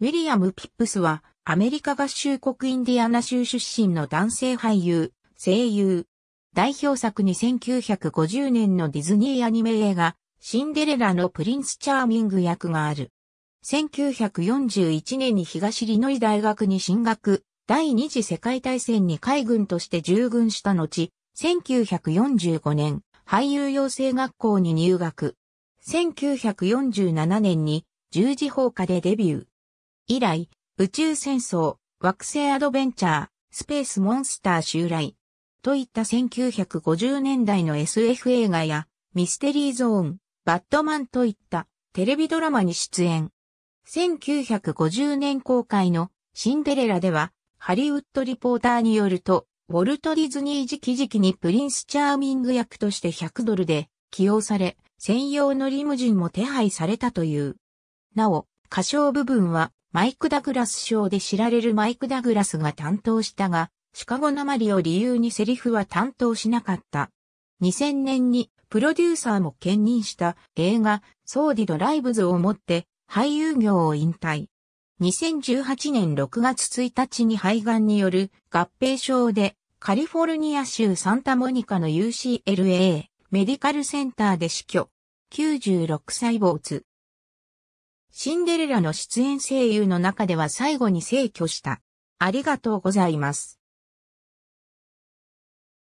ウィリアム・ピップスは、アメリカ合衆国インディアナ州出身の男性俳優、声優。代表作に1950年のディズニーアニメ映画、シンデレラのプリンス・チャーミング役がある。1941年に東リノイ大学に進学、第二次世界大戦に海軍として従軍した後、1945年、俳優養成学校に入学。1947年に十字砲火でデビュー。以来、宇宙戦争、惑星アドベンチャー、スペースモンスター襲来、といった1950年代の SF 映画や、ミステリーゾーン、バットマンといったテレビドラマに出演。1950年公開のシンデレラでは、ハリウッドリポーターによると、ウォルト・ディズニー時期にプリンス・チャーミング役として100ドルで起用され、専用のリムジンも手配されたという。なお、歌唱部分はマイク・ダグラス賞で知られるマイク・ダグラスが担当したが、シカゴなまりを理由にセリフは担当しなかった。2000年にプロデューサーも兼任した映画ソーディドライブズをもって俳優業を引退。2018年6月1日に肺がんによる合併症でカリフォルニア州サンタモニカの UCLA メディカルセンターで死去。96歳没。シンデレラの出演声優の中では最後に逝去した。ありがとうございます。